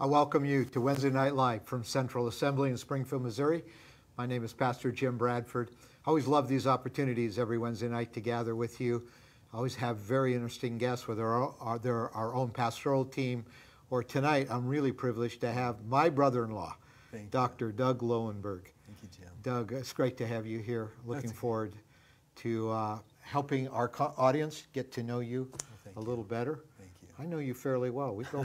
I welcome you to Wednesday Night Live from Central Assembly in Springfield, Missouri. My name is Pastor Jim Bradford. I always love these opportunities every Wednesday night to gather with you. I always have very interesting guests, whether they're our own pastoral team or tonight, I'm really privileged to have my brother-in-law, Dr. You. Doug Lowenberg. Thank you, Jim. Doug, it's great to have you here. Looking That's forward to uh, helping our audience get to know you well, a little you. better. I know you fairly well. We go,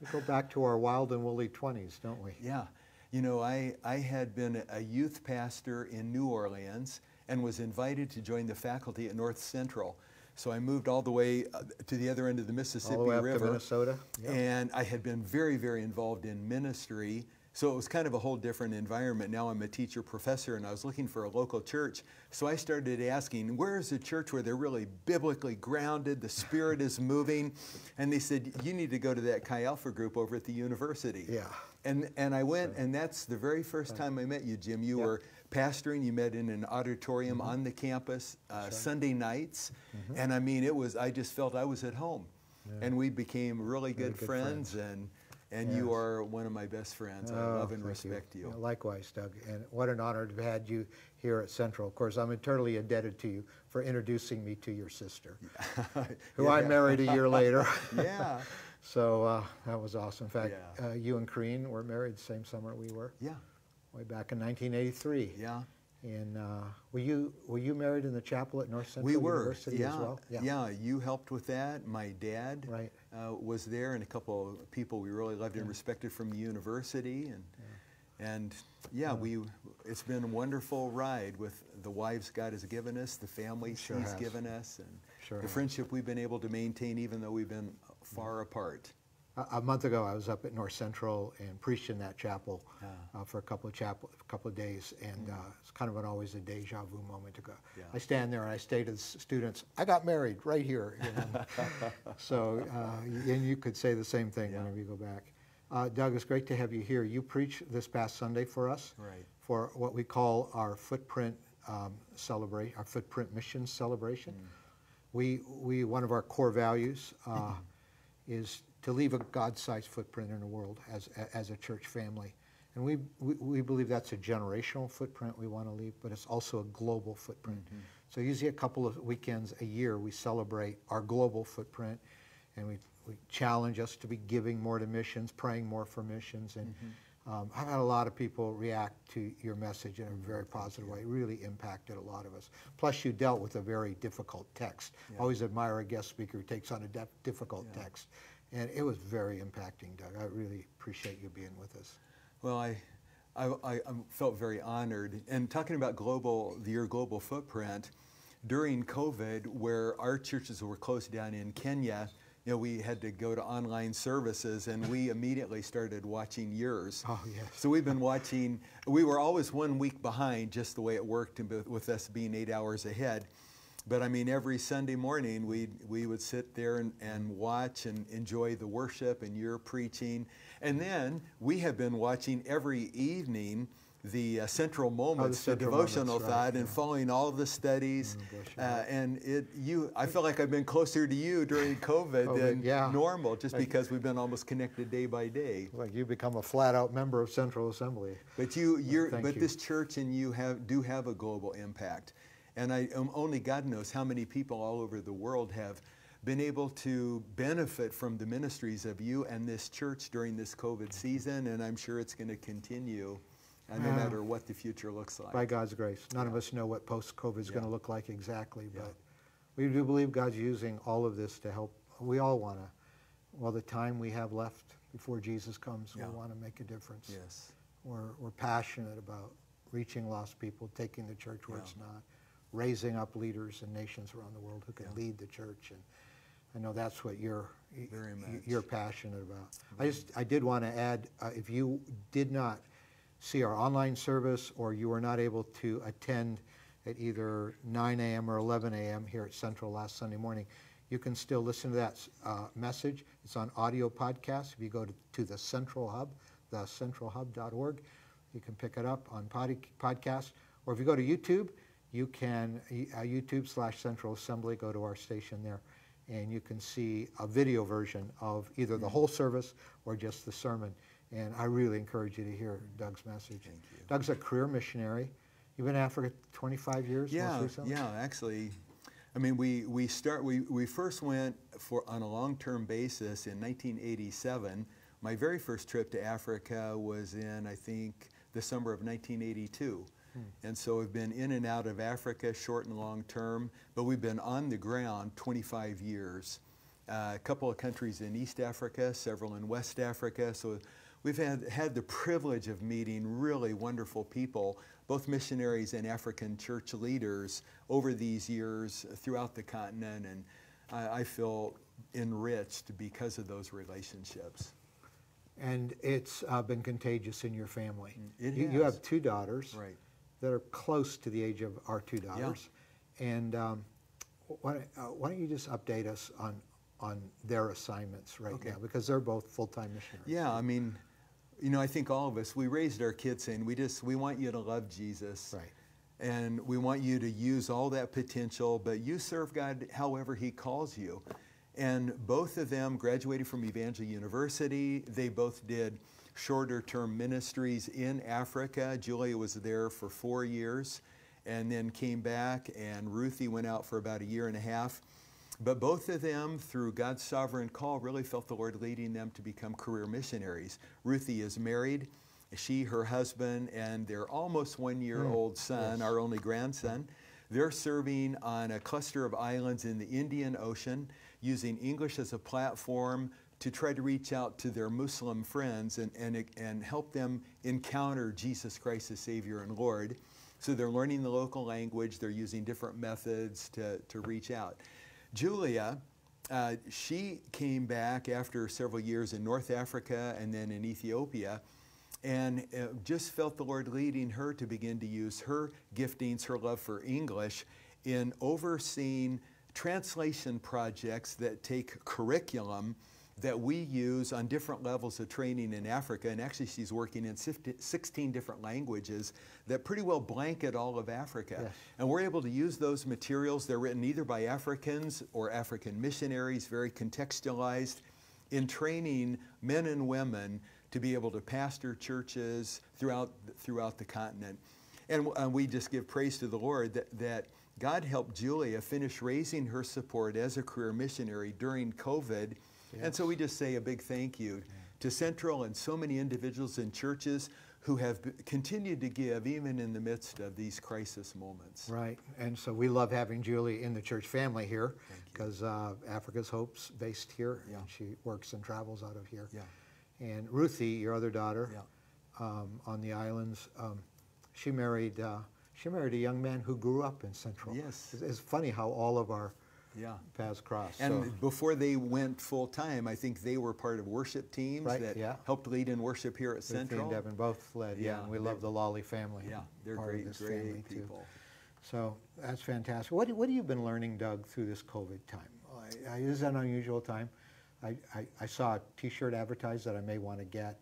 we go back to our wild and woolly 20s, don't we? Yeah. You know, I, I had been a youth pastor in New Orleans and was invited to join the faculty at North Central. So I moved all the way uh, to the other end of the Mississippi all the way up River, to Minnesota, yep. and I had been very, very involved in ministry so it was kind of a whole different environment. Now I'm a teacher professor and I was looking for a local church. So I started asking, where is a church where they're really biblically grounded, the spirit is moving? And they said, you need to go to that Chi Alpha group over at the university. Yeah. And, and I went, and that's the very first time I met you, Jim. You yeah. were pastoring. You met in an auditorium mm -hmm. on the campus uh, sure. Sunday nights. Mm -hmm. And I mean, it was, I just felt I was at home. Yeah. And we became really good, good friends, friends. And and yes. you are one of my best friends. Oh, I love oh, and respect you. you. Likewise, Doug. And what an honor to have had you here at Central. Of course, I'm eternally indebted to you for introducing me to your sister, who yeah. I married a year later. yeah. so uh, that was awesome. In fact, yeah. uh, you and Corrine were married the same summer we were. Yeah. Way back in 1983. Yeah in uh, were you were you married in the chapel at North Central we were, University yeah, as well? Yeah. yeah, you helped with that. My dad right. uh, was there, and a couple of people we really loved yeah. and respected from the university, and yeah. and yeah, yeah, we it's been a wonderful ride with the wives God has given us, the families sure He's has. given us, and sure the has. friendship we've been able to maintain even though we've been far mm-hmm. apart a month ago, I was up at North Central and preached in that chapel yeah. uh, for a couple of chapel, a couple of days, and mm. uh, it's kind of an always a deja vu moment to go. Yeah. I stand there and I say to the students, "I got married right here." so, uh, and you could say the same thing yeah. whenever you go back. Uh, Doug, it's great to have you here. You preached this past Sunday for us right. for what we call our footprint um, celebration, our footprint mission celebration. Mm. We we one of our core values uh, is to leave a God-sized footprint in the world as, as a church family. And we, we, we, believe that's a generational footprint we want to leave, but it's also a global footprint. Mm -hmm. So usually a couple of weekends a year, we celebrate our global footprint and we, we challenge us to be giving more to missions, praying more for missions. And mm -hmm. um, I've had a lot of people react to your message in a mm-hmm. very positive way. It really impacted a lot of us. Plus you dealt with a very difficult text. Yeah. always admire a guest speaker who takes on a difficult yeah. text and it was very impacting, Doug. I really appreciate you being with us. Well, I, I, I felt very honored. And talking about global, your global footprint, during COVID, where our churches were closed down in Kenya, you know, we had to go to online services and we immediately started watching yours. Oh, yes. So we've been watching, we were always one week behind just the way it worked with us being eight hours ahead but I mean, every Sunday morning we we would sit there and, and watch and enjoy the worship and your preaching, and then we have been watching every evening the uh, central moments, oh, the, central the, devotional moments, right, thought, yeah. and following all the studies. Mm, uh, and it, you, I feel like I've been closer to you during COVID oh, than yeah. normal, just because we've been almost connected day by day. Like you become a flat-out member of Central Assembly. But you, you're, but you. this church and you have do have a global impact. And I um, only God knows how many people all over the world have been able to benefit from the ministries of you and this church during this COVID season, and I'm sure it's going to continue. and uh, no matter what the future looks like. By God's grace. None yeah. of us know what post COVID is yeah. going to look like exactly, but yeah. we do believe God's using all of this to help. We all want to, well, the time we have left before Jesus comes, we want to make a difference. Yes. We're, we're passionate about reaching lost people, taking the church where it's not raising up leaders in nations around the world who can yeah. lead the church. And I know that's what you're you're passionate about. Mm -hmm. I just I did want to add uh, if you did not see our online service or you were not able to attend at either 9 a.m. or 11 a.m. here at Central last Sunday morning, you can still listen to that uh, message. It's on audio podcast. If you go to, to the Central Hub, thecentralhub.org, you can pick it up on pod podcast. Or if you go to YouTube, you can, uh, YouTube slash Central Assembly, go to our station there, and you can see a video version of either the mm. whole service or just the sermon. And I really encourage you to hear Doug's message. Thank you. Doug's a career missionary. You've been in Africa 25 years? Yeah, yeah, actually. I mean, we, we, start, we, we first went for, on a long-term basis in 1987. My very first trip to Africa was in, I think, the summer of 1982. Hmm. And so we've been in and out of Africa, short and long term, but we've been on the ground 25 years. Uh, a couple of countries in East Africa, several in West Africa. So we've had, had the privilege of meeting really wonderful people, both missionaries and African church leaders, over these years throughout the continent. And I, I feel enriched because of those relationships and it's uh, been contagious in your family. You, you, have two daughters, right? that are close to the age of our two daughters. Yeah. And um, why, uh, why, don't you just update us on on their assignments right okay. now because they're both full-time missionaries. Yeah, I mean, you know, I think all of us we raised our kids saying we just we want you to love Jesus. Right. And we want you to use all that potential, but you serve God however He calls you. And both of them graduated from Evangel University. They both did shorter term ministries in Africa. Julia was there for four years and then came back, and Ruthie went out for about a year and a half. But both of them, through God's sovereign call, really felt the Lord leading them to become career missionaries. Ruthie is married. She, her husband, and their almost one year old hmm. son, yes. our only grandson, they're serving on a cluster of islands in the Indian Ocean using English as a platform to try to reach out to their Muslim friends and, and, and help them encounter Jesus Christ as Savior and Lord. So they're learning the local language, they're using different methods to, to reach out. Julia, uh, she came back after several years in North Africa and then in Ethiopia and uh, just felt the Lord leading her to begin to use her giftings, her love for English, in overseeing translation projects that take curriculum that we use on different levels of training in Africa. And actually, she's working in 16 different languages that pretty well blanket all of Africa. Yes. And we're able to use those materials. They're written either by Africans or African missionaries, very contextualized, in training men and women to be able to pastor churches throughout, throughout the continent. And, and we just give praise to the Lord that, that God helped Julia finish raising her support as a career missionary during COVID and so we just say a big thank you to Central and so many individuals and churches who have continued to give even in the midst of these crisis moments. Right, and so we love having Julie in the church family here because uh, Africa's Hope's based here, yeah. and she works and travels out of here. Yeah. And Ruthie, your other daughter, yeah. um, on the islands, um, she married. Uh, she married a young man who grew up in Central. Yes. it's funny how all of our yeah. paths crossed. And so. before they went full time, I think they were part of worship teams right, that yeah. helped lead in worship here at Central. and Devin both led, yeah. yeah and we love the Lolly family. Yeah, they're great, great people. Too. So that's fantastic. What, what have you been learning, Doug, through this COVID time? I, I, this is an unusual time. I, I, I saw a T-shirt advertised that I may want to get.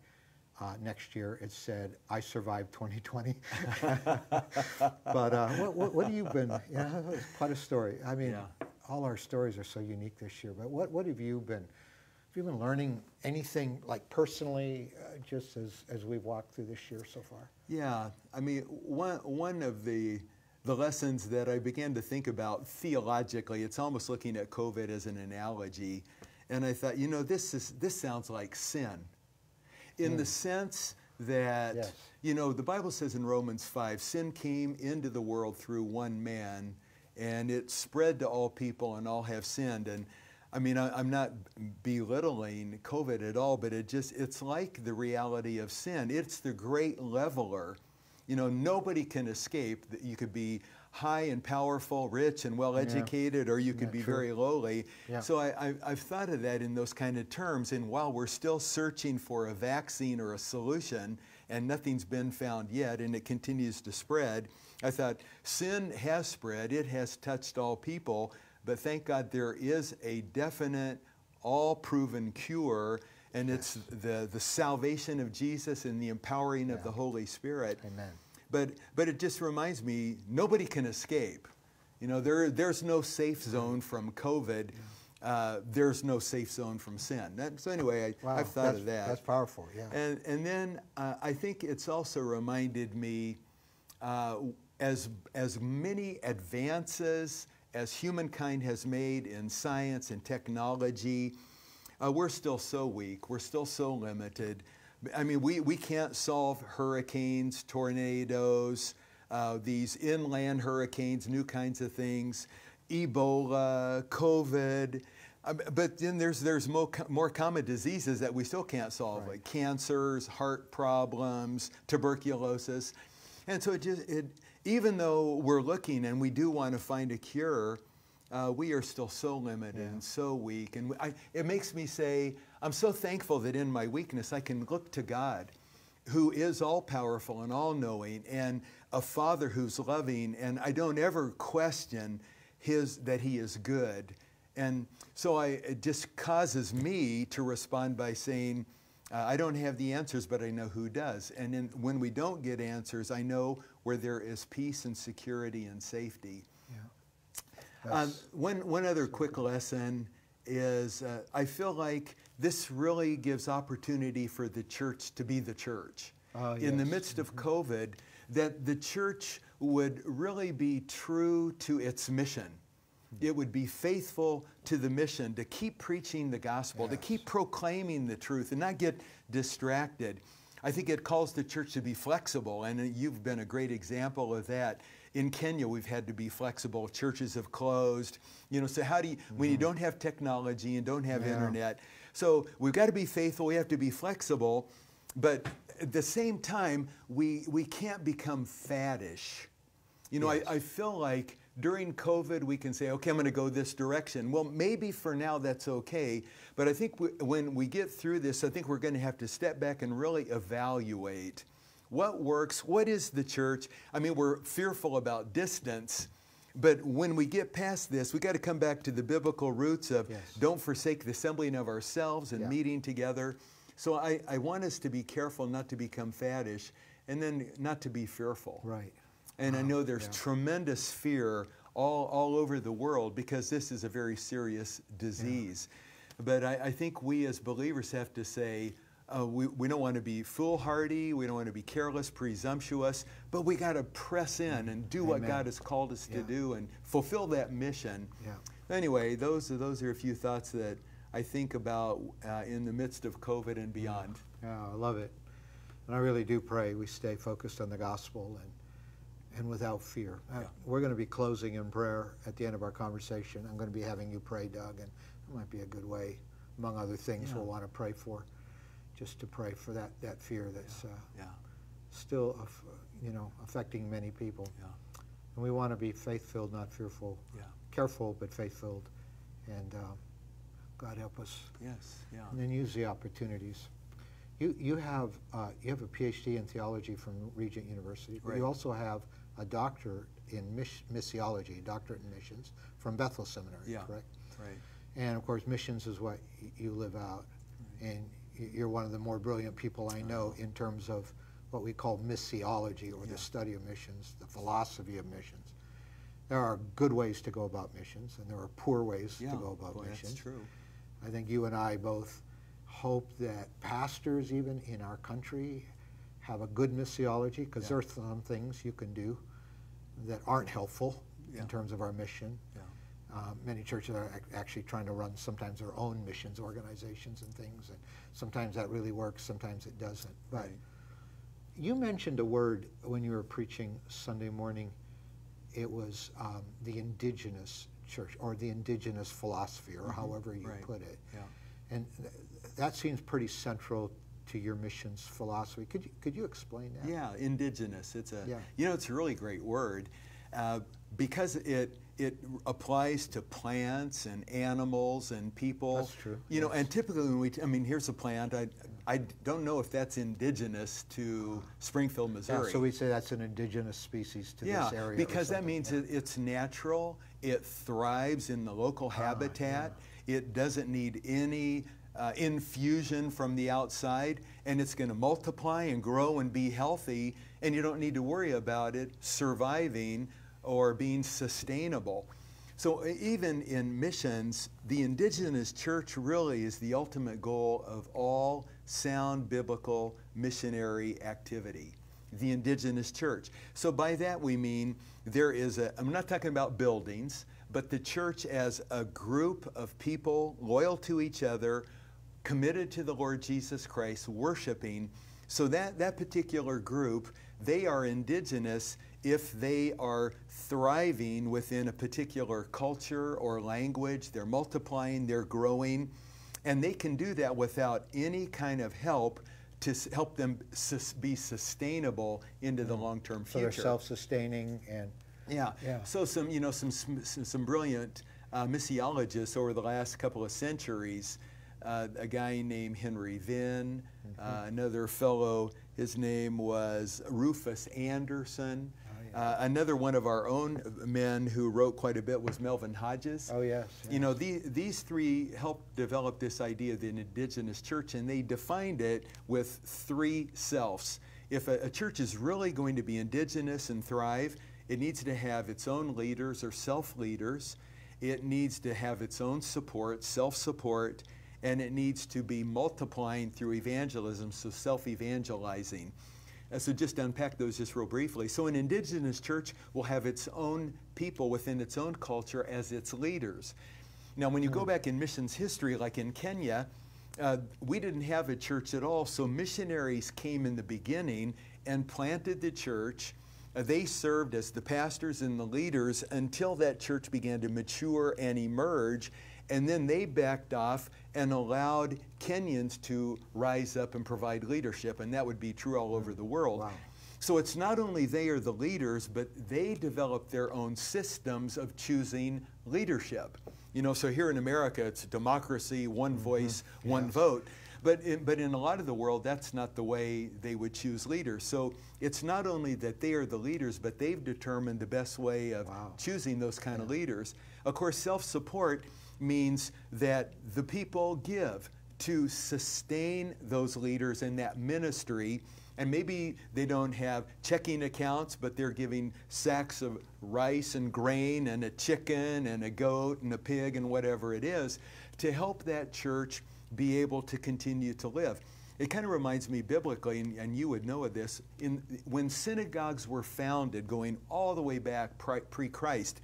Uh, next year it said, I survived 2020. but uh, what, what, what, have you been, yeah, quite a story. I mean, yeah all our stories are so unique this year, but what, what have you been, have you been learning anything like personally uh, just as, as we've walked through this year so far? Yeah, I mean, one, one of the, the lessons that I began to think about theologically, it's almost looking at COVID as an analogy. And I thought, you know, this, is, this sounds like sin in mm. the hmm. sense that, yes. you know, the Bible says in Romans 5 sin came into the world through one man, and it spread to all people, and all have sinned. And I mean, I, am not belittling COVID at all, but it just, it's like the reality of sin. It's the great leveler. You know, nobody can escape. You could be high and powerful, rich and well educated, yeah. or you could yeah, be true. very lowly. Yeah. So I, have thought of that in those kind of terms. And while we're still searching for a vaccine or a solution, and nothing's been found yet, and it continues to spread. I thought, sin has spread, it has touched all people, but thank God there is a definite, all proven cure and it's the, the salvation of Jesus and the empowering yeah. of the Holy Spirit. Amen. But, but it just reminds me nobody can escape. You know, there, there's no safe zone from COVID. Yeah. Uh, there's no safe zone from sin. That, so anyway, I, have thought of that. That's powerful, yeah. And, and then uh, I think it's also reminded me, uh, as, as many advances as humankind has made in science and technology, uh, we're still so weak, we're still so limited. I mean, we, we can't solve hurricanes, tornadoes, uh, these inland hurricanes, new kinds of things. Ebola, COVID but then there's there's more, more common diseases that we still can't solve, right. like cancers, heart problems, tuberculosis, and so it just it even though we're looking and we do want to find a cure, uh, we are still so limited yeah. and so weak, and I, it makes me say I'm so thankful that in my weakness I can look to God, who is all powerful and all knowing, and a Father who's loving, and I don't ever question his that He is good and so I, it just causes me to respond by saying, uh, I don't have the answers, but I know who does. And in, when we don't get answers, I know where there is peace and security and safety. Yeah. Um, one, one other quick lesson is uh, I feel like this really gives opportunity for the church to be the church. Uh, in the midst of mm -hmm. COVID, that the church would really be true to its mission it would be faithful to the mission to keep preaching the gospel, yes. to keep proclaiming the truth and not get distracted. I think it calls the church to be flexible, and you've been a great example of that. In Kenya, we've had to be flexible. Churches have closed. You know, so how do you, mm. when you mm-hmm. don't have technology and don't have yeah. internet, so we've got to be faithful, we have to be flexible, but at the same time, we, we can't become faddish. You know, yes. I, I feel like during COVID, we can say, okay, I'm going to go this direction. Well, maybe for now that's okay. But I think we, when we get through this, I think we're going to have to step back and really evaluate what works, what is the church. I mean, we're fearful about distance. But when we get past this, we got to come back to the biblical roots of yes. don't forsake the assembling of ourselves and yeah. meeting together. So I, I want us to be careful not to become faddish and then not to be fearful. Right. And wow. I know there's yeah. tremendous fear all, all over the world because this is a very serious disease. Yeah. But I, I, think we as believers have to say, uh, we, we don't want to be foolhardy, we don't want to be careless, presumptuous, but we got to press in and do Amen. what God has called us yeah. to do and fulfill that mission. Anyway, those are, those are a few thoughts that I think about uh, in the midst of COVID and beyond. Yeah, I love it. And I really do pray we stay focused on the gospel and and without fear. Uh, yeah. Uh, we're going to be closing in prayer at the end of our conversation. I'm going to be having you pray, Doug, and it might be a good way, among other things, yeah. we'll want to pray for, just to pray for that, that fear that's uh, yeah. Uh, still, you know, affecting many people. And we want to be faith-filled, not fearful. Careful, but faith-filled. And um, God help us. Yes, yeah. And then use the opportunities. You, you have uh, you have a PhD in theology from Regent University, but right. you also have a doctorate in miss missiology, doctorate in missions from Bethel Seminary, yeah. correct? Right. And of course, missions is what you live out. Right. Mm-hmm. And you're one of the more brilliant people I know uh-huh. in terms of what we call missiology or yeah. the study of missions, the philosophy of missions. There are good ways to go about missions and there are poor ways yeah, to go about missions. That's true. I think you and I both hope that pastors even in our country have a good missiology because yeah. there are some things you can do that aren't helpful yeah. in terms of our mission. Yeah. Uh, many churches are ac actually trying to run sometimes their own missions organizations and things, and sometimes that really works, sometimes it doesn't. But right. you mentioned a word when you were preaching Sunday morning. It was um, the indigenous church or the indigenous philosophy, or mm -hmm. however you right. put it. Yeah. And th that seems pretty central to your missions philosophy. Could you, could you explain that? Yeah, indigenous. It's a, yeah. you know, it's a really great word uh, because it, it applies to plants and animals and people. That's true. You yes. know, and typically when we, I mean, here's a plant. I, I don't know if that's indigenous to Springfield, Missouri. Yeah, so we say that's an indigenous species to yeah, this area. because that means yeah. it, it's natural. It thrives in the local ah, habitat. It doesn't need any uh, infusion from the outside, and it's going to multiply and grow and be healthy, and you don't need to worry about it surviving or being sustainable. So, even in missions, the indigenous church really is the ultimate goal of all sound biblical missionary activity. The indigenous church. So, by that we mean there is a, I'm not talking about buildings, but the church as a group of people loyal to each other committed to the Lord Jesus Christ, worshiping. So that, that particular group, they are indigenous if they are thriving within a particular culture or language. They're multiplying, they're growing, and they can do that without any kind of help to help them be sustainable into the mm. long-term future. So they're self-sustaining and yeah. yeah. So some you know some some, some brilliant uh, missiologists over the last couple of centuries uh, a guy named Henry Vinn, mm-hmm. Uh, another fellow, his name was Rufus Anderson. Oh, uh, another one of our own men who wrote quite a bit was Melvin Hodges. Oh, yes. yes. You know, the, these three helped develop this idea of the indigenous church, and they defined it with three selves. If a, a church is really going to be indigenous and thrive, it needs to have its own leaders or self leaders, it needs to have its own support, self support and it needs to be multiplying through evangelism, so self evangelizing. Uh, so, just unpack those just real briefly. So, an indigenous church will have its own people within its own culture as its leaders. Now, when you go hmm. back in missions history, like in Kenya, uh, we didn't have a church at all, so missionaries came in the beginning and planted the church. Uh, they served as the pastors and the leaders until that church began to mature and emerge and then they backed off and allowed Kenyans to rise up and provide leadership, and that would be true all over the world. Wow. So it's not only they are the leaders, but they develop their own systems of choosing leadership. You know, so here in America, it's democracy, one mm-hmm. voice, mm -hmm. one vote. But in, but in a lot of the world, that's not the way they would choose leaders. So it's not only that they are the leaders, but they've determined the best way of wow. choosing those kind yeah. of leaders. Of course, self support means that the people give to sustain those leaders in that ministry. And maybe they don't have checking accounts, but they're giving sacks of rice and grain and a chicken and a goat and a pig and whatever it is to help that church be able to continue to live. It kind of reminds me biblically, and, and you would know of this, in, when synagogues were founded, going all the way back pre Christ,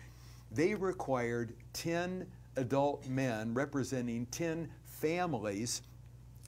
they required 10 adult men representing 10 families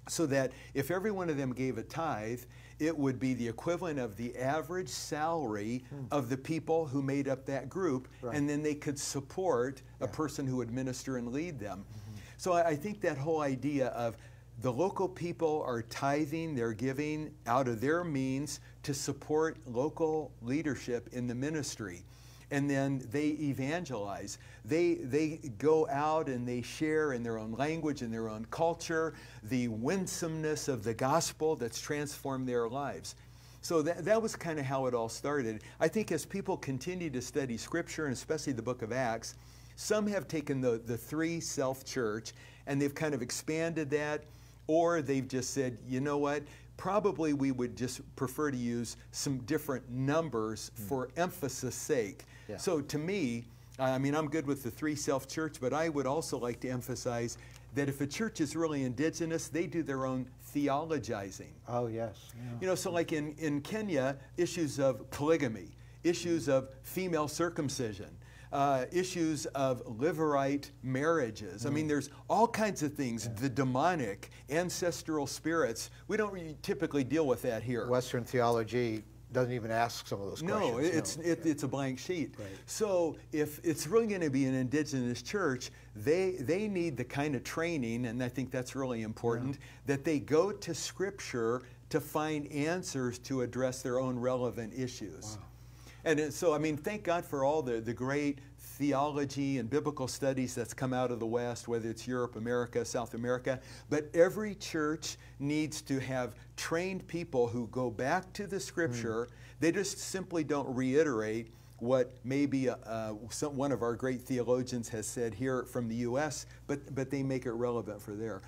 so that if every one of them gave a tithe, it would be the equivalent of the average salary hmm. of the people who made up that group, right. and then they could support yeah. a person who would minister and lead them. Mm -hmm. So I, I think that whole idea of the local people are tithing, they're giving out of their means to support local leadership in the ministry and then they evangelize. They, they go out and they share in their own language, in their own culture, the winsomeness of the gospel that's transformed their lives. So that, that was kind of how it all started. I think as people continue to study Scripture, and especially the book of Acts, some have taken the, the three self church and they've kind of expanded that, or they've just said, you know what, probably we would just prefer to use some different numbers hmm. for emphasis sake. So to me, I mean, I'm good with the three self church, but I would also like to emphasize that if a church is really indigenous, they do their own theologizing. Oh, yes. Yeah. You know, so like in, in Kenya, issues of polygamy, issues of female circumcision, uh, issues of liverite marriages. Mm. I mean, mm. there's all kinds of things, yeah. the demonic, ancestral spirits. We don't really typically deal with that here. Western theology doesn't even ask some of those no, questions. It's, no, it, it's a blank sheet. Right. So if it's really going to be an indigenous church, they they need the kind of training, and I think that's really important yeah. that they go to Scripture to find answers to address their own relevant issues. Wow. And so, I mean, thank God for all the, the great theology and biblical studies that's come out of the West, whether it's Europe, America, South America, but every church needs to have trained people who go back to the scripture. Mm. They just simply don't reiterate what maybe uh, uh, some, one of our great theologians has said here from the U.S., but, but they make it relevant for there.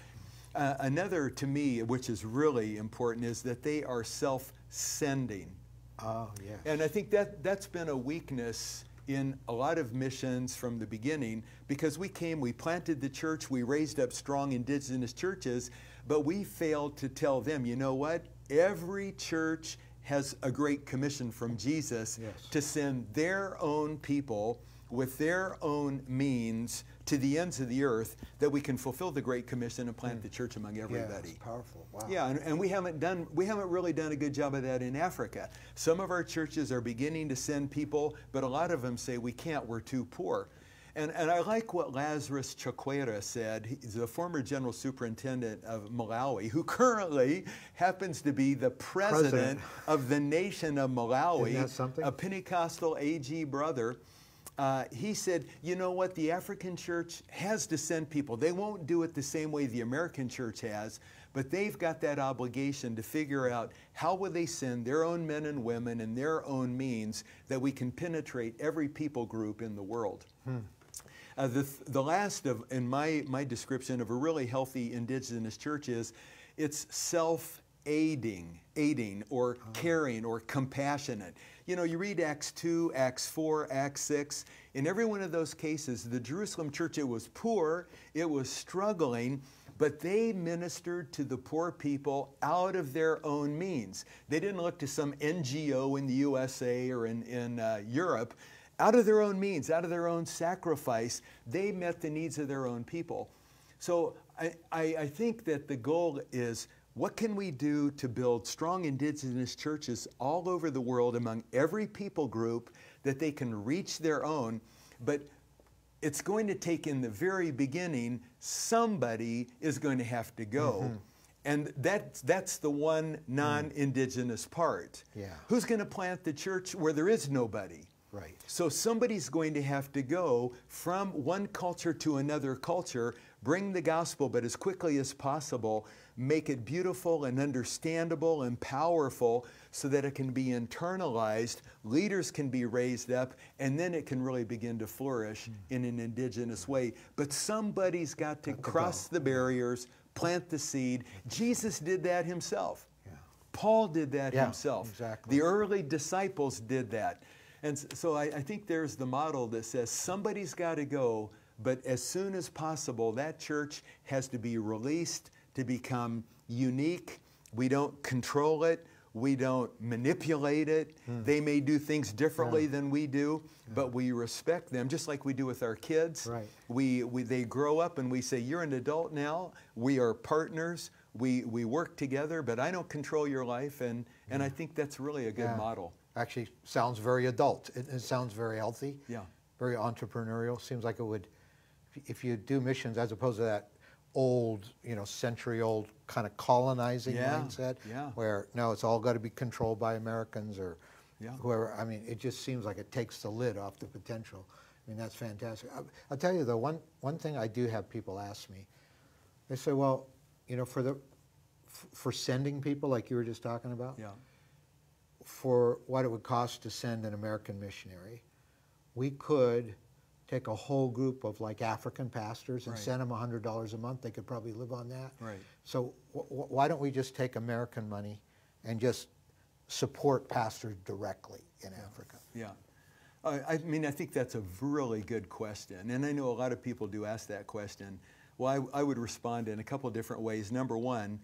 Uh, another to me, which is really important, is that they are self sending. Oh, yeah. And I think that, that's been a weakness in a lot of missions from the beginning because we came, we planted the church, we raised up strong indigenous churches, but we failed to tell them, you know what? Every church has a great commission from Jesus yes. to send their own people with their own means to the ends of the earth that we can fulfill the Great Commission and plant mm. the church among everybody. Yeah, powerful. Wow. Yeah, and, and we haven't done we haven't really done a good job of that in Africa. Some of our churches are beginning to send people, but a lot of them say we can't, we're too poor. And, and I like what Lazarus Chakwera said, He's the former general superintendent of Malawi, who currently happens to be the president, president. of the nation of Malawi, a Pentecostal AG brother uh, he said, you know what, the African church has to send people. They won't do it the same way the American church has, but they've got that obligation to figure out how will they send their own men and women and their own means that we can penetrate every people group in the world. Hmm. Uh, the, the last of, in my, my description of a really healthy indigenous church is it's self aiding, aiding or oh. caring or compassionate. You know, you read Acts 2, Acts 4, Acts 6. In every one of those cases, the Jerusalem church, it was poor, it was struggling, but they ministered to the poor people out of their own means. They didn't look to some NGO in the USA or in, in uh, Europe. Out of their own means, out of their own sacrifice, they met the needs of their own people. So I, I, I think that the goal is what can we do to build strong indigenous churches all over the world among every people group that they can reach their own? But it's going to take in the very beginning, somebody is going to have to go. Mm -hmm. And that, that's the one mm. non indigenous part. Yeah. Who's going to plant the church where there is nobody? Right. So somebody's going to have to go from one culture to another culture, bring the gospel, but as quickly as possible make it beautiful and understandable and powerful so that it can be internalized, leaders can be raised up, and then it can really begin to flourish in an indigenous way. But somebody's got to cross the barriers, plant the seed. Jesus did that himself. Yeah. Paul did that yeah, himself. Exactly. The early disciples did that. And so I, I think there's the model that says somebody's got to go, but as soon as possible, that church has to be released to become unique. We don't control it. We don't manipulate it. Mm. They may do things differently yeah. than we do, yeah. but we respect them just like we do with our kids. Right. We, we, they grow up and we say, You're an adult now. We are partners. We, we work together, but I don't control your life. And, yeah. and I hmm. think that's really a good model. Actually, sounds very adult. It, it sounds very healthy. Yeah. Very entrepreneurial. Seems like it would, if you do missions as opposed to that old, you know, century-old kind of colonizing yeah, mindset, yeah. where no, it's all got to be controlled by Americans or yeah. whoever. I mean, it just seems like it takes the lid off the potential. I mean, that's fantastic. I, will tell you though, one one thing I do have people ask me, they say, well, you know, for the for sending people like you were just talking about, yeah. for what it would cost to send an American missionary, we could take a whole group of like African pastors and right. send them $100 a month. They could probably live on that. Right. So why don't we just take American money and just support pastors directly in yeah. Africa? Yeah. I mean, I think that's a really good question. And I know a lot of people do ask that question. Well, I, I would respond in a couple different ways. Number one,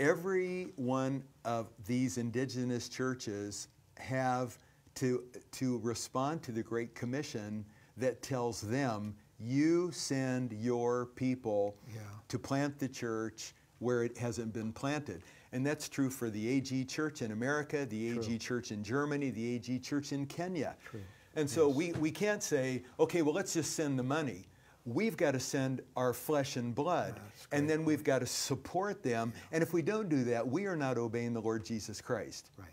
every one of these indigenous churches have to, to respond to the Great Commission that tells them, you send your people yeah. to plant the church where it hasn't been planted. And that's true for the AG church in America, the true. AG church in Germany, the AG church in Kenya. True. And so yes. we, we can't say, okay, well, let's just send the money. We've got to send our flesh and blood, and then we've got to support them. Yeah. And if we don't do that, we are not obeying the Lord Jesus Christ. Right.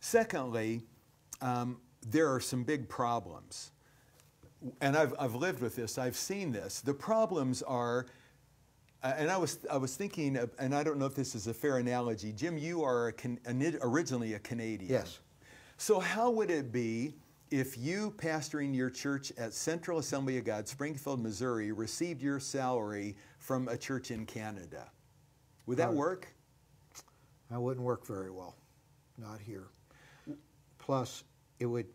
Secondly, um, there are some big problems and I've, I've lived with this, I've seen this. The problems are, uh, and I was, I was thinking, and I don't know if this is a fair analogy. Jim, you are a can, originally a Canadian. Yes. So how would it be if you, pastoring your church at Central Assembly of God, Springfield, Missouri, received your salary from a church in Canada? Would that work? I wouldn't work very well, not here. Plus, it would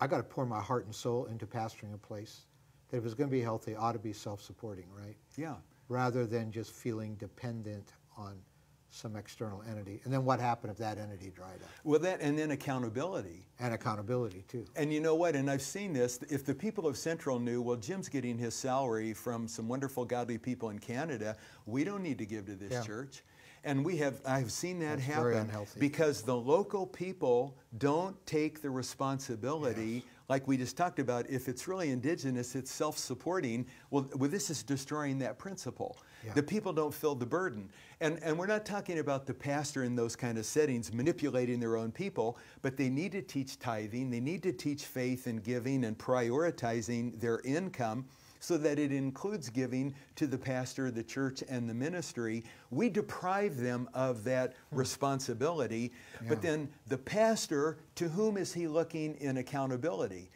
I got to pour my heart and soul into pastoring a place that if it's going to be healthy, ought to be self-supporting, right? Yeah. Rather than just feeling dependent on some external entity. And then what happened if that entity dried up? Well, that and then accountability. And accountability too. And you know what? And I've seen this. If the people of Central knew, well, Jim's getting his salary from some wonderful godly people in Canada, we don't need to give to this yeah. church. And we have I've seen that That's happen because the local people don't take the responsibility. Yes. Like we just talked about, if it's really indigenous, it's self-supporting. Well, well, this is destroying that principle. Yeah. The people don't feel the burden, and and we're not talking about the pastor in those kind of settings manipulating their own people. But they need to teach tithing. They need to teach faith and giving and prioritizing their income so that it includes giving to the pastor, the church, and the ministry. We deprive them of that hmm. responsibility. Yeah. But then the pastor, to whom is he looking in accountability?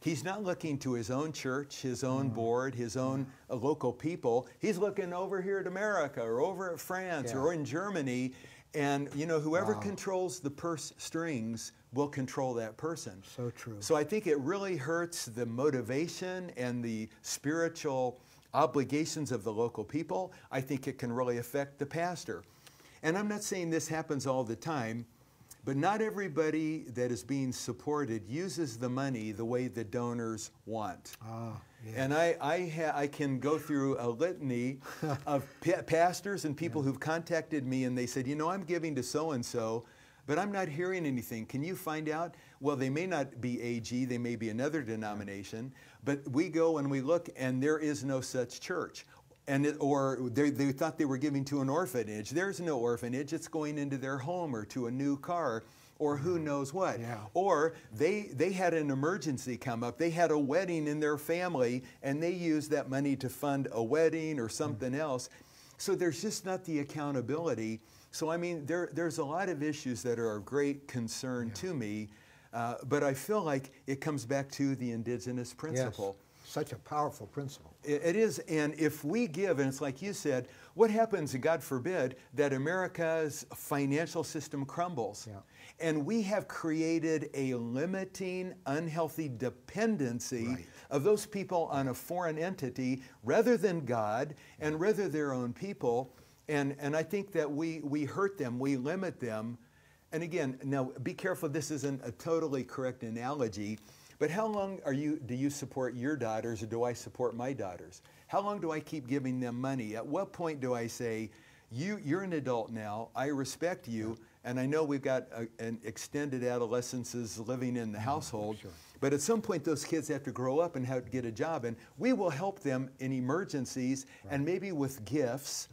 He's not looking to his own church, his own mm. board, his hmm. own uh, local people. He's looking over here at America or over at France yeah. or in Germany. And, you know, whoever wow. controls the purse strings will control that person. So true. So I think it really hurts the motivation and the spiritual obligations of the local people. I think it can really affect the pastor. And I'm not saying this happens all the time, but not everybody that is being supported uses the money the way the donors want. Ah, yes. And I, I, I, can go through a litany of pa pastors and people yeah. who've contacted me and they said, you know, I'm giving to so and so, but I'm not hearing anything. Can you find out? Well, they may not be AG, they may be another denomination, but we go and we look, and there is no such church. And it, or they, they thought they were giving to an orphanage. There's no orphanage. It's going into their home or to a new car or who mm-hmm. knows what. Yeah. Or they they had an emergency come up. They had a wedding in their family and they used that money to fund a wedding or mm-hmm. something mm -hmm. else. So there's just not the accountability so, I mean, there, there's a lot of issues that are of great concern yeah. to me, uh, but I feel like it comes back to the indigenous principle. Yes. Such a powerful principle. it is, and if we give, and it's like you said, what happens, God forbid, that America's financial system crumbles? Yeah. And we have created a limiting, unhealthy dependency right. of those people on a foreign entity rather than God and rather their own people. And, and I think that we, we hurt them, we limit them. And again, now be careful, this isn't a totally correct analogy, but how long are you, do you support your daughters or do I support my daughters? How long do I keep giving them money? At what point do I say, you, you're an adult now, I respect you, and I know we've got a, an extended adolescences living in the household, sure. but at some point those kids have to grow up and have to get a job, and we will help them in emergencies right. and maybe with gifts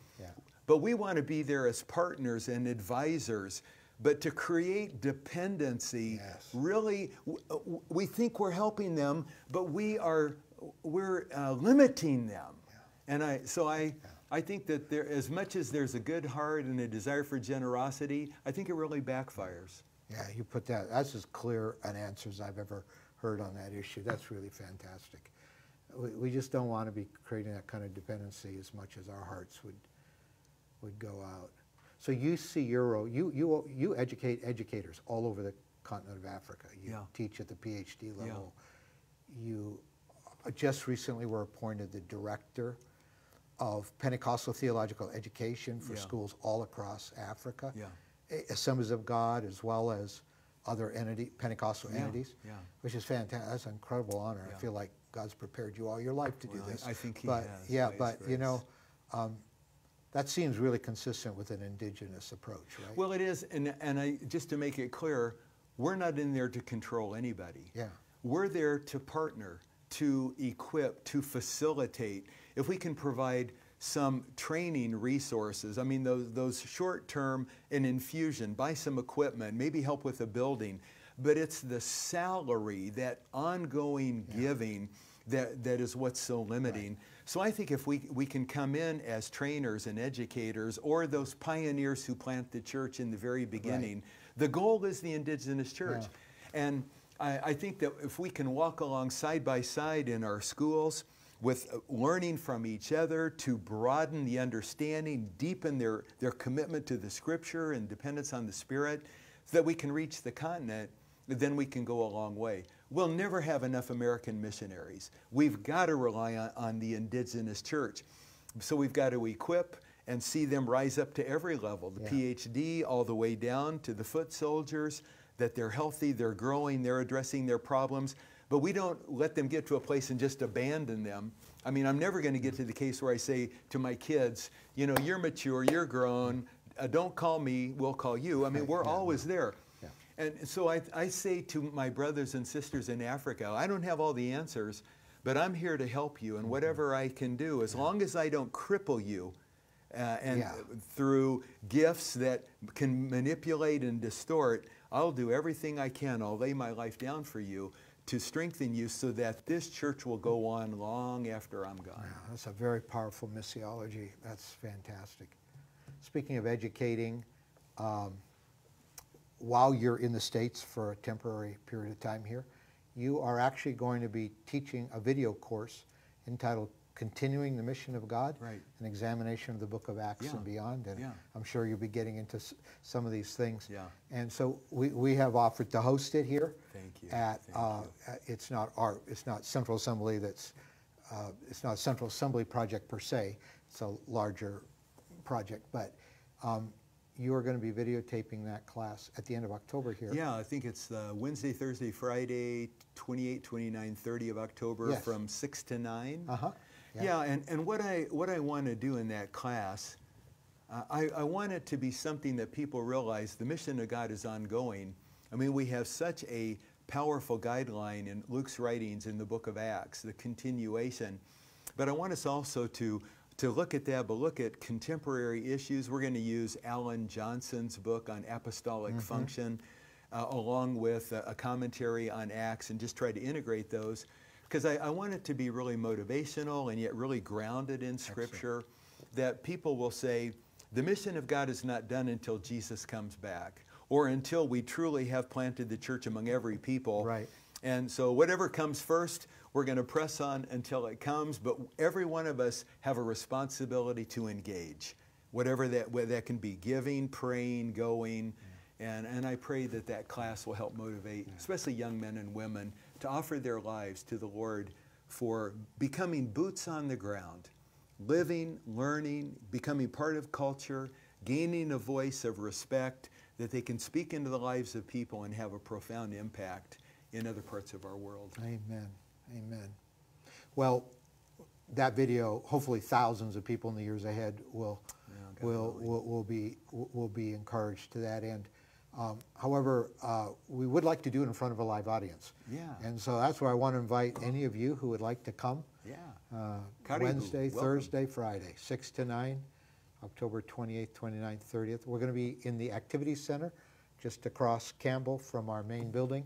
but we want to be there as partners and advisors. But to create dependency, yes. really, uh, we think we're helping them, but we are we're uh, limiting them. Yeah. And I, so I, yeah. I think that there, as much as there's a good heart and a desire for generosity, I think it really backfires. Yeah, you put that. That's as clear an answer as I've ever heard on that issue. That's really fantastic. We, we just don't want to be creating that kind of dependency as much as our hearts would would go out. So you see Euro, you, you, you educate educators all over the continent of Africa. You yeah. teach at the PhD level. Yeah. You uh, just recently were appointed the director of Pentecostal theological education for yeah. schools all across Africa. Assemblies of God as well as other entity, Pentecostal entities, which is fantastic. That's an incredible honor. I feel like God's prepared you all your life to well, do this. I, I think he but, has. Yeah, but you know, um, that seems really consistent with an indigenous approach, right? Well, it is, and, and I, just to make it clear, we're not in there to control anybody. Yeah. We're there to partner, to equip, to facilitate. If we can provide some training resources, I mean, those, those short term, an infusion, buy some equipment, maybe help with a building, but it's the salary, that ongoing yeah. giving, that, that is what's so limiting. Right. So I think if we, we can come in as trainers and educators or those pioneers who plant the church in the very beginning, right. the goal is the indigenous church. Yeah. And I, I, think that if we can walk along side by side in our schools with uh, learning from each other to broaden the understanding, deepen their, their commitment to the scripture and dependence on the Spirit, so that we can reach the continent, then we can go a long way. We'll never have enough American missionaries. We've got to rely on, on the indigenous church. So we've got to equip and see them rise up to every level the yeah. PhD, all the way down to the foot soldiers, that they're healthy, they're growing, they're addressing their problems. But we don't let them get to a place and just abandon them. I mean, I'm never going to get to the case where I say to my kids, you know, you're mature, you're grown, uh, don't call me, we'll call you. I mean, we're always there. And so I, I say to my brothers and sisters in Africa, I don't have all the answers, but I'm here to help you and mm-hmm. whatever I can do, as long as I don't cripple you uh, and yeah. through gifts that can manipulate and distort, I'll do everything I can. I'll lay my life down for you to strengthen you so that this church will go on long after I'm gone. that's a very powerful missiology. That's fantastic. Speaking of educating, um, while you're in the States for a temporary period of time here, you are actually going to be teaching a video course entitled Continuing the Mission of God, right. an examination of the book of Acts yeah. and beyond. And yeah. I'm sure you'll be getting into some of these things. Yeah. And so we, we have offered to host it here. Thank you. At, Thank uh, you. Uh, it's not our, it's not Central Assembly that's, uh, it's not a Central Assembly project per se. It's a larger project, but um, you're going to be videotaping that class at the end of October here. Yeah, I think it's uh, Wednesday, Thursday, Friday, 28, 29, 30 of October yes. from 6 to 9. Uh-huh. Yeah. yeah, and, and what I, what I want to do in that class, uh, I, I want it to be something that people realize the mission of God is ongoing. I mean, we have such a powerful guideline in Luke's writings in the book of Acts, the continuation. But I want us also to to look at that, but look at contemporary issues. We're going to use Alan Johnson's book on apostolic mm -hmm. function, uh, along with a, commentary on Acts, and just try to integrate those because I, I, want it to be really motivational and yet really grounded in Scripture. Excellent. That people will say, the mission of God is not done until Jesus comes back or until we truly have planted the church among every people. Right. And so whatever comes first, we're going to press on until it comes, but every one of us have a responsibility to engage, whatever that, whether that can be giving, praying, going. Yeah. And, and I pray that that class will help motivate, yeah. especially young men and women, to offer their lives to the Lord for becoming boots on the ground, living, learning, becoming part of culture, gaining a voice of respect that they can speak into the lives of people and have a profound impact in other parts of our world. Amen. Amen. Well, that video, hopefully thousands of people in the years ahead will yeah, will, will, will be will be encouraged to that end. Um, however, uh, we would like to do it in front of a live audience. Yeah. And so that's where I want to invite any of you who would like to come. Yeah. Uh, Wednesday, Welcome. Thursday, Friday, 6 to 9, October 28th, 29th, 30th. We're going to be in the Activity Center just across Campbell from our main building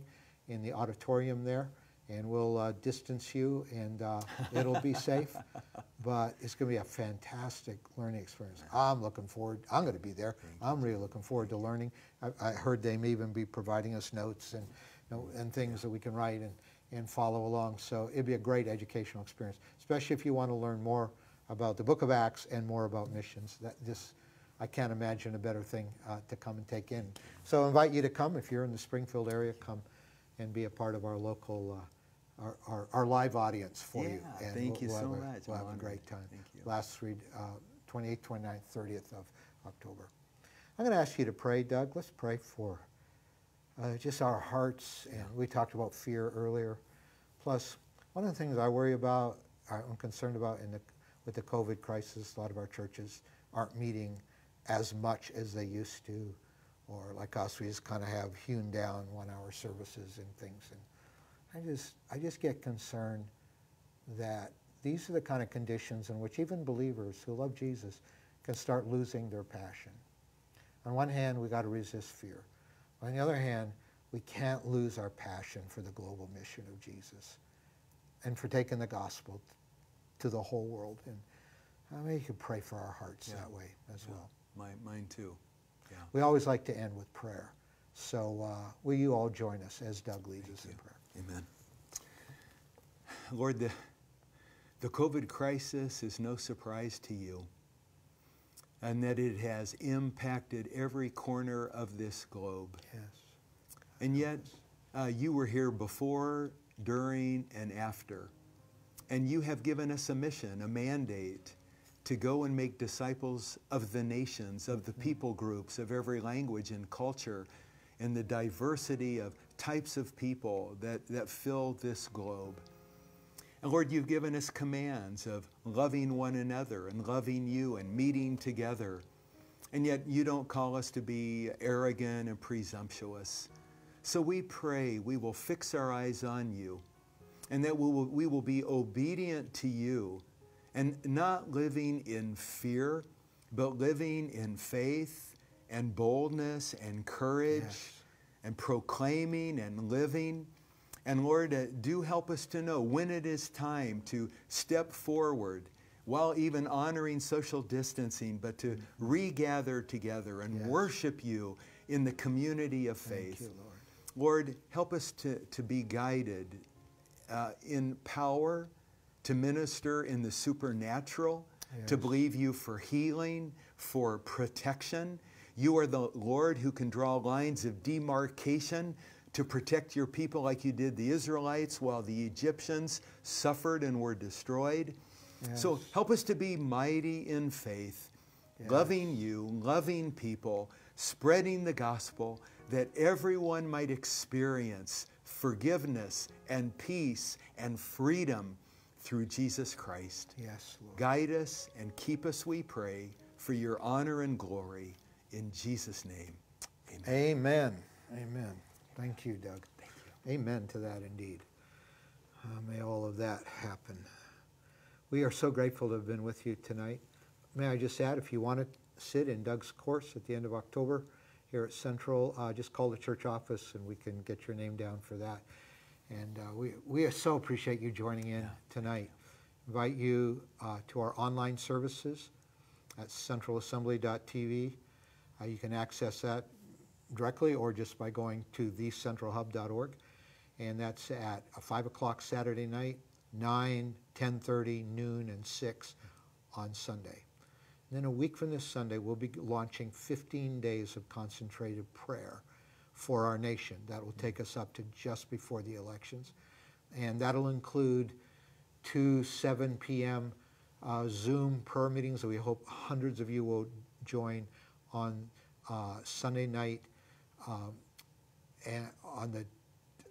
in the auditorium there, and we'll uh, distance you, and uh, it'll be safe. But it's going to be a fantastic learning experience. I'm looking forward. I'm going to be there. I'm really looking forward to learning. I, I heard they may even be providing us notes and, you know, and things that we can write and, and follow along. So it'd be a great educational experience, especially if you want to learn more about the Book of Acts and more about missions. That this. I can't imagine a better thing uh, to come and take in. So I invite you to come. If you're in the Springfield area, come and be a part of our local, uh, our, our, our, live audience for yeah, you. And thank we'll, you we'll so much. we'll I'm have honored. a great time. Thank you. Last three, uh, 28th, 29th, 30th of October. I'm going to ask you to pray, Doug. Let's pray for uh, just our hearts. And we talked about fear earlier. Plus, one of the things I worry about, I'm concerned about in the, with the COVID crisis, a lot of our churches aren't meeting as much as they used to or like us, we just kind of have hewn down one-hour services and things. And I just, I just get concerned that these are the kind of conditions in which even believers who love Jesus can start losing their passion. On one hand, we got to resist fear. On the other hand, we can't lose our passion for the global mission of Jesus and for taking the gospel to the whole world. And I mean, you could pray for our hearts yeah. that way as yeah. well. My, mine too. Yeah. We always like to end with prayer. So uh, will you all join us as Doug leads Thank us you. in prayer? Amen. Lord, the, the COVID crisis is no surprise to you, and that it has impacted every corner of this globe. Yes. And yet, uh, you were here before, during, and after. And you have given us a mission, a mandate to go and make disciples of the nations, of the mm. people groups, of every language and culture, and the diversity of types of people that, that fill this globe. And Lord, you've given us commands of loving one another and loving you and meeting together. And yet you don't call us to be arrogant and presumptuous. So we pray we will fix our eyes on you and that we will, we will be obedient to you and not living in fear, but living in faith and boldness and courage yes. and proclaiming and living. And Lord, uh, do help us to know when it is time to step forward while even honoring social distancing, but to mm-hmm. regather together and yes. worship you in the community of faith. You, Lord. Lord. help us to, to be guided uh, in power to minister in the supernatural, yes. to believe you for healing, for protection. You are the Lord who can draw lines of demarcation to protect your people like you did the Israelites while the Egyptians suffered and were destroyed. Yes. So help us to be mighty in faith, yes. loving you, loving people, spreading the gospel that everyone might experience forgiveness and peace and freedom through Jesus Christ. Yes, Lord. Guide us and keep us, we pray, for your honor and glory. In Jesus' name, amen. Amen. Amen. Thank you, Doug. Thank you. Amen to that indeed. Uh, may all of that happen. We are so grateful to have been with you tonight. May I just add, if you want to sit in Doug's course at the end of October here at Central, uh, just call the church office and we can get your name down for that. And uh, we, we so appreciate you joining in yeah. tonight. Invite you uh, to our online services at centralassembly.tv. Uh, you can access that directly or just by going to thecentralhub.org. And that's at 5 o'clock Saturday night, 9, 10.30, noon, and 6 on Sunday. And then a week from this Sunday, we'll be launching 15 days of concentrated prayer for our nation. That will take us up to just before the elections. And that'll include two 7 p.m. Uh, Zoom prayer meetings that we hope hundreds of you will join on uh, Sunday night um, and on the,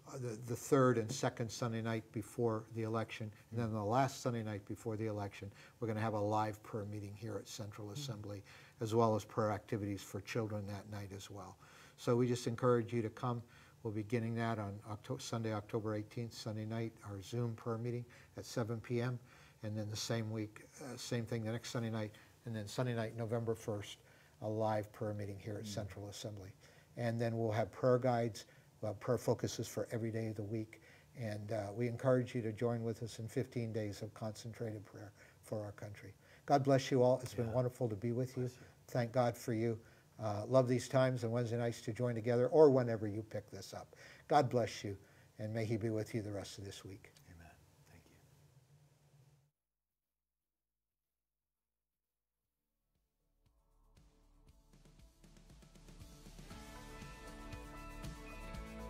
uh, the, the third and second Sunday night before the election. And then the last Sunday night before the election, we're going to have a live prayer meeting here at Central Assembly, as well as prayer activities for children that night as well. So we just encourage you to come. We'll be getting that on October, Sunday, October 18th, Sunday night, our Zoom prayer meeting at 7 p.m. And then the same week, uh, same thing the next Sunday night. And then Sunday night, November 1st, a live prayer meeting here at mm. Central Assembly. And then we'll have prayer guides, we'll have prayer focuses for every day of the week. And uh, we encourage you to join with us in 15 days of concentrated prayer for our country. God bless you all. It's yeah. been wonderful to be with you. you. Thank God for you. Uh, love these times and Wednesday nights to join together or whenever you pick this up. God bless you, and may He be with you the rest of this week.